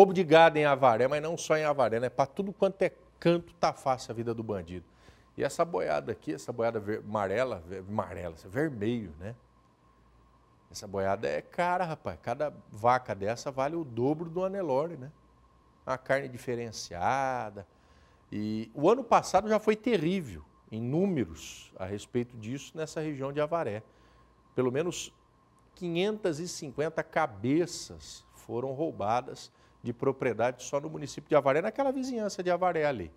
Roubo de gado em Avaré, mas não só em Avaré, né? Para tudo quanto é canto tá fácil a vida do bandido. E essa boiada aqui, essa boiada ver, amarela, ver, amarela, é vermelho, né? Essa boiada é cara, rapaz. Cada vaca dessa vale o dobro do anelore, né? Uma carne diferenciada. E o ano passado já foi terrível em números a respeito disso nessa região de Avaré. Pelo menos 550 cabeças foram roubadas de propriedade só no município de Avaré, naquela vizinhança de Avaré ali.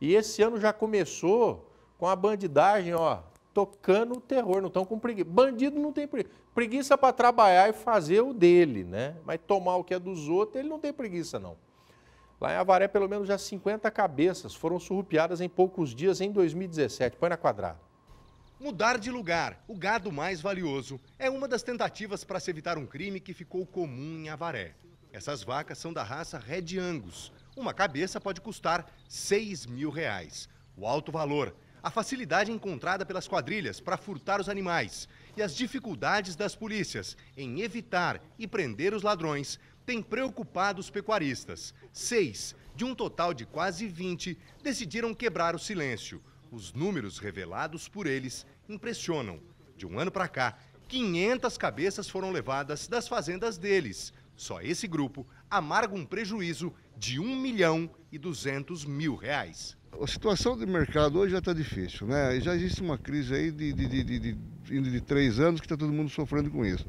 E esse ano já começou com a bandidagem, ó, tocando o terror, não estão com preguiça. Bandido não tem preguiça. Preguiça para trabalhar e fazer o dele, né? Mas tomar o que é dos outros, ele não tem preguiça, não. Lá em Avaré, pelo menos já 50 cabeças foram surrupiadas em poucos dias em 2017. Põe na quadrada. Mudar de lugar, o gado mais valioso, é uma das tentativas para se evitar um crime que ficou comum em Avaré. Essas vacas são da raça Red Angus. Uma cabeça pode custar 6 mil reais. O alto valor, a facilidade encontrada pelas quadrilhas para furtar os animais e as dificuldades das polícias em evitar e prender os ladrões têm preocupado os pecuaristas. Seis, de um total de quase 20, decidiram quebrar o silêncio. Os números revelados por eles impressionam. De um ano para cá, 500 cabeças foram levadas das fazendas deles. Só esse grupo amarga um prejuízo de 1 milhão e 200 mil reais. A situação do mercado hoje já está difícil, né? Já existe uma crise aí de, de, de, de, de três anos que está todo mundo sofrendo com isso.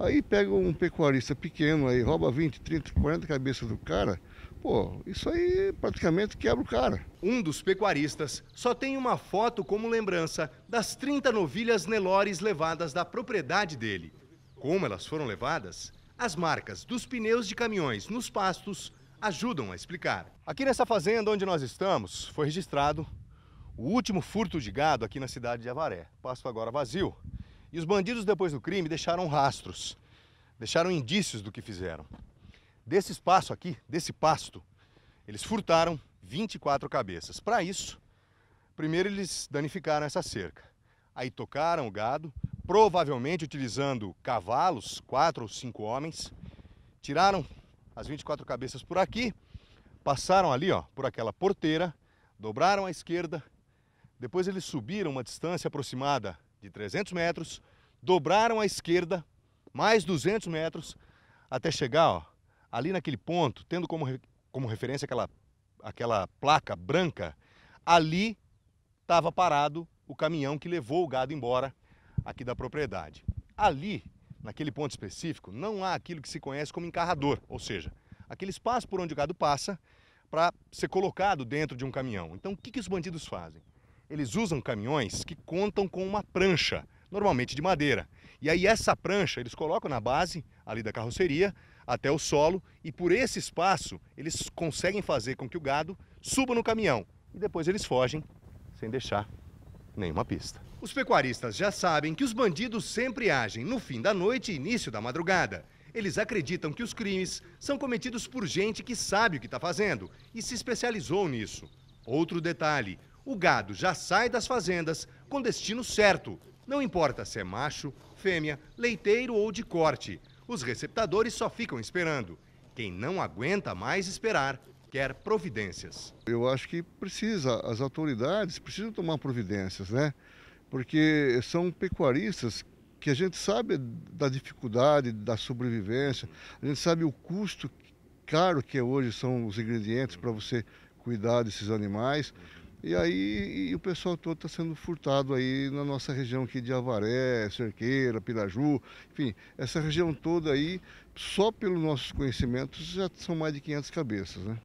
Aí pega um pecuarista pequeno aí, rouba 20, 30, 40 cabeças do cara, pô, isso aí praticamente quebra o cara. Um dos pecuaristas só tem uma foto como lembrança das 30 novilhas Nelores levadas da propriedade dele. Como elas foram levadas, as marcas dos pneus de caminhões nos pastos ajudam a explicar. Aqui nessa fazenda onde nós estamos, foi registrado o último furto de gado aqui na cidade de Avaré. Pasto agora vazio. E os bandidos, depois do crime, deixaram rastros, deixaram indícios do que fizeram. Desse espaço aqui, desse pasto, eles furtaram 24 cabeças. Para isso, primeiro eles danificaram essa cerca. Aí tocaram o gado, provavelmente utilizando cavalos, quatro ou cinco homens, tiraram as 24 cabeças por aqui, passaram ali ó, por aquela porteira, dobraram à esquerda, depois eles subiram uma distância aproximada de 300 metros, dobraram à esquerda, mais 200 metros, até chegar ó, ali naquele ponto, tendo como, como referência aquela, aquela placa branca, ali estava parado o caminhão que levou o gado embora aqui da propriedade. Ali, naquele ponto específico, não há aquilo que se conhece como encarrador, ou seja, aquele espaço por onde o gado passa para ser colocado dentro de um caminhão. Então, o que, que os bandidos fazem? Eles usam caminhões que contam com uma prancha, normalmente de madeira. E aí essa prancha eles colocam na base ali da carroceria até o solo e por esse espaço eles conseguem fazer com que o gado suba no caminhão e depois eles fogem sem deixar nenhuma pista. Os pecuaristas já sabem que os bandidos sempre agem no fim da noite e início da madrugada. Eles acreditam que os crimes são cometidos por gente que sabe o que está fazendo e se especializou nisso. Outro detalhe: o gado já sai das fazendas com destino certo. Não importa se é macho, fêmea, leiteiro ou de corte. Os receptadores só ficam esperando. Quem não aguenta mais esperar quer providências. Eu acho que precisa, as autoridades precisam tomar providências, né? porque são pecuaristas que a gente sabe da dificuldade da sobrevivência, a gente sabe o custo caro que é hoje são os ingredientes para você cuidar desses animais. E aí e o pessoal todo está sendo furtado aí na nossa região aqui de Avaré, Cerqueira, Piraju, enfim, essa região toda aí, só pelos nossos conhecimentos, já são mais de 500 cabeças, né?